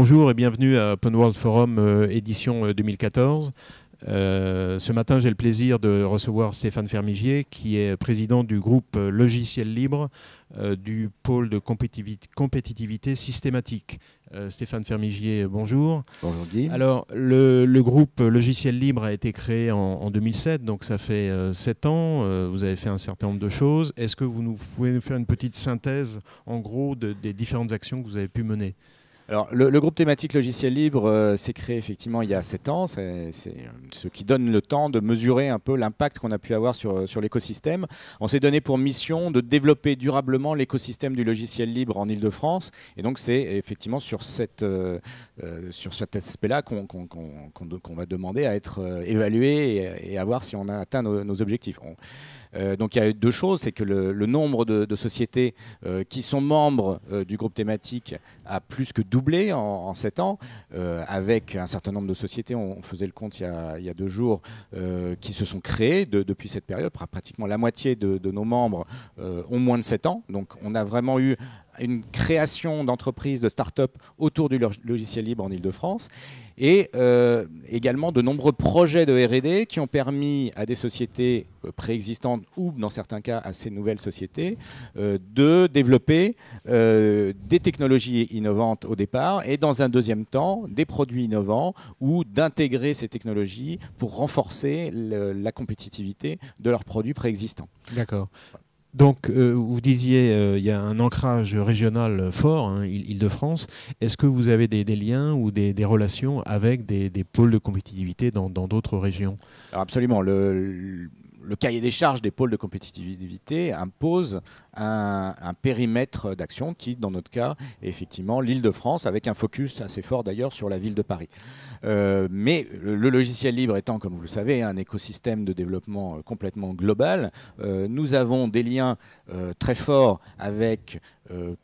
Bonjour et bienvenue à Open World Forum euh, édition 2014. Euh, euh, ce matin, j'ai le plaisir de recevoir Stéphane Fermigier, qui est président du groupe Logiciel Libre du pôle de compétitivité, systématique. Stéphane Fermigier, bonjour. Bonjour Alors, le, groupe Logiciel Libre a été créé en, 2007, donc ça fait sept 7 ans. vous avez fait un certain nombre de choses. Est-ce que vous nous pouvez nous faire une petite synthèse, en gros, des différentes actions que vous avez pu mener alors, le, groupe thématique logiciel libre euh, s'est créé effectivement il y a 7 ans. C'est ce qui donne le temps de mesurer un peu l'impact qu'on a pu avoir sur, euh, sur l'écosystème. On s'est donné pour mission de développer durablement l'écosystème du logiciel libre en Ile-de-France. Et donc, c'est effectivement sur, cette, euh, sur cet aspect-là qu'on qu qu'on va demander à être évalué et, à voir si on a atteint nos, objectifs. donc il y a deux choses, c'est que le, nombre de, sociétés qui sont membres du groupe thématique a plus que 12 doublé en, sept 7 ans, euh, avec un certain nombre de sociétés, on, faisait le compte il y a, deux jours, euh, qui se sont créées depuis cette période. Pratiquement la moitié de, de nos membres euh, ont moins de 7 ans. Donc on a vraiment eu une création d'entreprises, de start-up autour du logiciel libre en Ile-de-France et euh, également de nombreux projets de RD qui ont permis à des sociétés euh, préexistantes ou dans certains cas à ces nouvelles sociétés euh, de développer des technologies innovantes au départ et dans un deuxième temps des produits innovants ou d'intégrer ces technologies pour renforcer la compétitivité de leurs produits préexistants. D'accord. Donc, euh, vous disiez, euh, il y a un ancrage régional fort, hein, Île-de-France. Est-ce que vous avez des, liens ou des, relations avec des, pôles de compétitivité dans d'autres régions Absolument le cahier des charges des pôles de compétitivité impose un, périmètre d'action qui, dans notre cas, est effectivement l'île de France, avec un focus assez fort d'ailleurs sur la ville de Paris. Euh, mais le, logiciel libre étant, comme vous le savez, un écosystème de développement euh, complètement global, euh, nous avons des liens très forts avec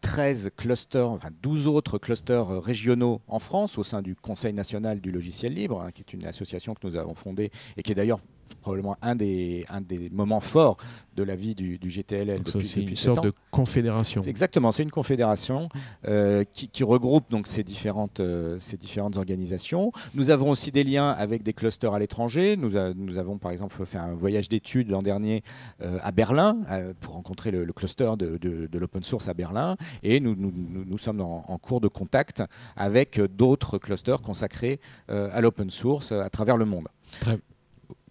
13 clusters, enfin 12 autres clusters régionaux en France au sein du Conseil national du logiciel libre, hein, qui est une association que nous avons fondée et qui est d'ailleurs probablement un des, un des moments forts de la vie du, du GTLL. C'est une sorte de confédération. Exactement, c'est une confédération euh, qui, regroupe donc ces différentes, euh, ces différentes organisations. Nous avons aussi des liens avec des clusters à l'étranger. Nous, nous avons par exemple fait un voyage d'études l'an dernier euh, à Berlin pour rencontrer le, cluster de, l'open source à Berlin. Et nous, nous, nous sommes en, cours de contact avec d'autres clusters consacrés à l'open source à travers le monde. Très,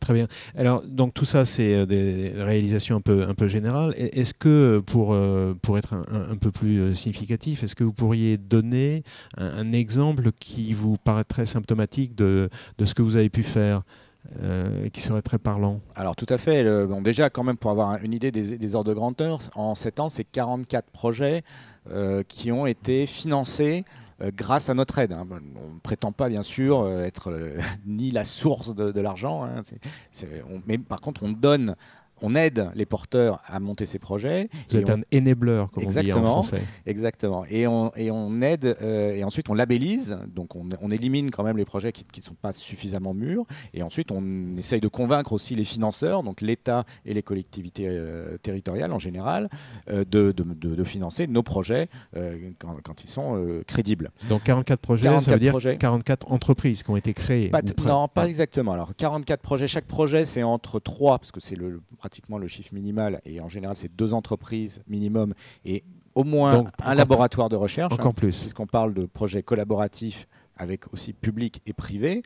Très bien. Alors, donc tout ça, c'est euh, des réalisations un peu, un peu générales. Est-ce que, pour, euh, pour être un, peu plus euh, significatif, est-ce que vous pourriez donner un, exemple qui vous paraîtrait symptomatique de, ce que vous avez pu faire qui serait très parlant Alors tout à fait. bon, déjà, quand même, pour avoir une idée des, ordres de grandeur, en 7 ans, c'est 44 projets qui ont été financés euh, grâce à notre aide. Hein. On ne prétend pas, bien sûr, euh, être euh, ni la source de, l'argent, hein. mais par contre, on donne on aide les porteurs à monter ces projets. Vous êtes un enabler, comme on dit en français. Exactement. Et on, aide, euh, et ensuite on labellise, donc on, élimine quand même les projets qui ne sont pas suffisamment mûrs, et ensuite on essaye de convaincre aussi les financeurs, donc l'État et les collectivités euh, territoriales en général, euh, de, financer nos projets quand, ils sont crédibles. Donc 44 projets, 44 ça veut dire 44 entreprises qui ont été créées Non, pas ah. exactement. Alors 44 projets, chaque projet c'est entre 3, parce que c'est le le chiffre minimal. Et en général, c'est deux entreprises minimum et au moins un laboratoire de recherche. Encore hein, plus. Puisqu'on parle de projets collaboratifs avec aussi public et privé.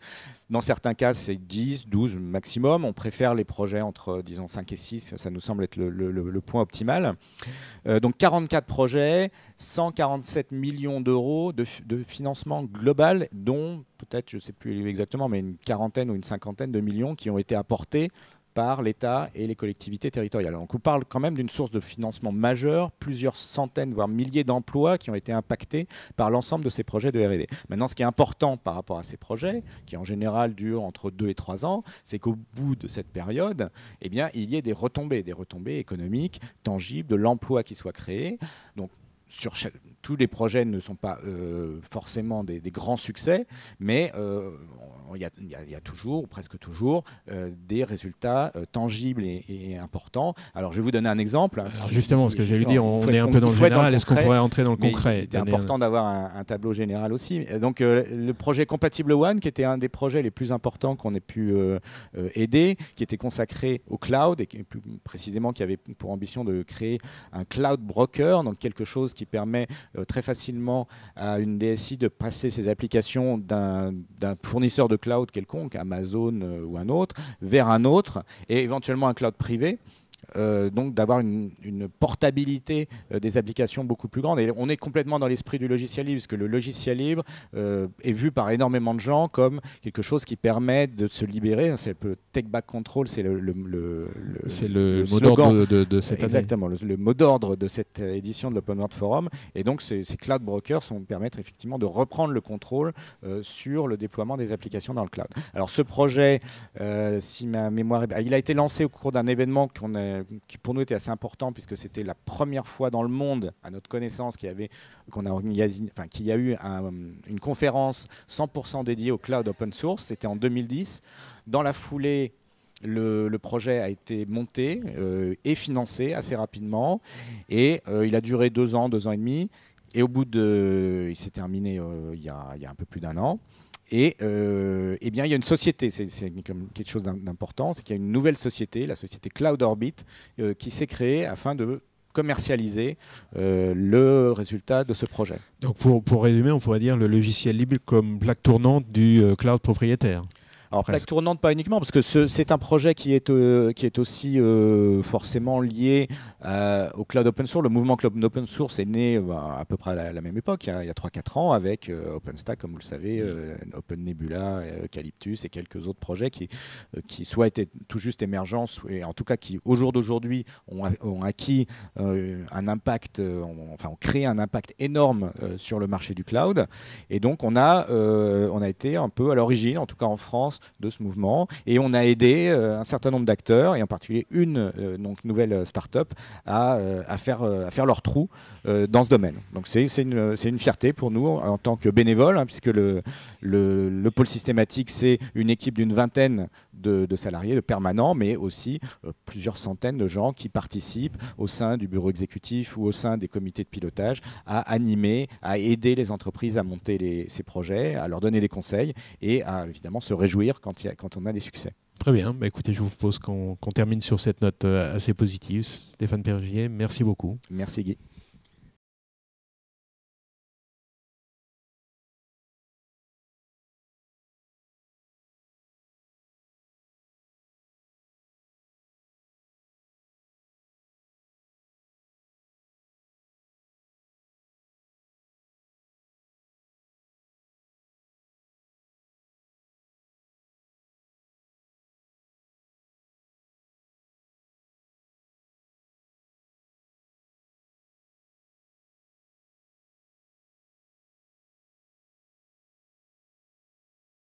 Dans certains cas, c'est 10, 12 maximum. On préfère les projets entre, disons, 5 et 6. Ça nous semble être le, point optimal. Euh, donc 44 projets, 147 millions d'euros de, financement global, dont peut-être, je ne sais plus exactement, mais une quarantaine ou une cinquantaine de millions qui ont été apportés par l'État et les collectivités territoriales. on parle quand même d'une source de financement majeure, plusieurs centaines, voire milliers d'emplois qui ont été impactés par l'ensemble de ces projets de RD. Maintenant, ce qui est important par rapport à ces projets, qui en général durent entre deux et trois ans, c'est qu'au bout de cette période, eh bien, il y ait des retombées, des retombées économiques tangibles, de l'emploi qui soit créé. Donc, sur tous les projets ne sont pas euh, forcément des, grands succès, mais euh, il y, a toujours, presque toujours, euh, des résultats tangibles et, importants. Alors, je vais vous donner un exemple. Hein, justement, ce que j'allais dire, on, est un peu dans le général. Est-ce qu'on pourrait entrer dans le concret C'est important d'avoir un, tableau général aussi. Donc, le projet Compatible One, qui était un des projets les plus importants qu'on ait pu aider, qui était consacré au cloud et plus précisément qui avait pour ambition de créer un cloud broker, donc quelque chose qui permet euh, très facilement à une DSI de passer ses applications d'un fournisseur de cloud quelconque, Amazon euh, ou un autre, vers un autre, et éventuellement un cloud privé. Euh, donc d'avoir une, portabilité euh, des applications beaucoup plus grande. Et on est complètement dans l'esprit du logiciel libre, parce que le logiciel libre euh, est vu par énormément de gens comme quelque chose qui permet de se libérer. C'est le take back control, c'est le, le, le, mot d'ordre de, cette Exactement, le, mot d'ordre de cette édition de l'Open World Forum. Et donc ces, cloud brokers vont permettre effectivement de reprendre le contrôle sur le déploiement des applications dans le cloud. Alors ce projet, si ma mémoire est... il a été lancé au cours d'un événement qu'on a qui pour nous était assez important puisque c'était la première fois dans le monde, à notre connaissance, qu'il y avait qu'on a enfin, qu'il y a eu une conférence 100% dédiée au cloud open source. C'était en 2010. Dans la foulée, le, projet a été monté euh, et financé assez rapidement et euh, il a duré deux ans, deux ans et demi. Et au bout de, il s'est terminé euh, il, y il, y a, un peu plus d'un an. Et euh, eh bien, il y a une société, c'est quelque chose d'important, c'est qu'il y a une nouvelle société, la société Cloud Orbit, euh, qui s'est créée afin de commercialiser euh, le résultat de ce projet. Donc pour, pour résumer, on pourrait dire le logiciel libre comme plaque tournante du cloud propriétaire. Alors plaque tournante pas uniquement parce que c'est un projet qui est euh, qui est aussi euh, forcément lié euh, au cloud open source. Le mouvement cloud open source est né bah, à peu près à la, même époque, hein, il y a, 3-4 ans, avec OpenStack, comme vous le savez, Open Nebula, Eucalyptus et quelques autres projets qui qui soit étaient tout juste émergents, et en tout cas qui au jour d'aujourd'hui ont, acquis un impact, enfin ont créé un impact énorme sur le marché du cloud. Et donc on a on a été un peu à l'origine, en tout cas en France de ce mouvement. Et on a aidé euh, un certain nombre d'acteurs, et en particulier une euh, donc, nouvelle euh, start-up, à, faire, à faire leur trou dans ce domaine. Donc c'est une, fierté pour nous en tant que bénévoles, hein, puisque le, le, pôle systématique, c'est une équipe d'une vingtaine de, salariés, de permanents, mais aussi plusieurs centaines de gens qui participent au sein du bureau exécutif ou au sein des comités de pilotage à animer, à aider les entreprises à monter les, ces projets, à leur donner des conseils et à évidemment se réjouir quand, on a des succès. Très bien. Bah, écoutez, je vous propose qu'on termine sur cette note euh, assez positive. Stéphane Pergier, merci beaucoup. Merci Guy.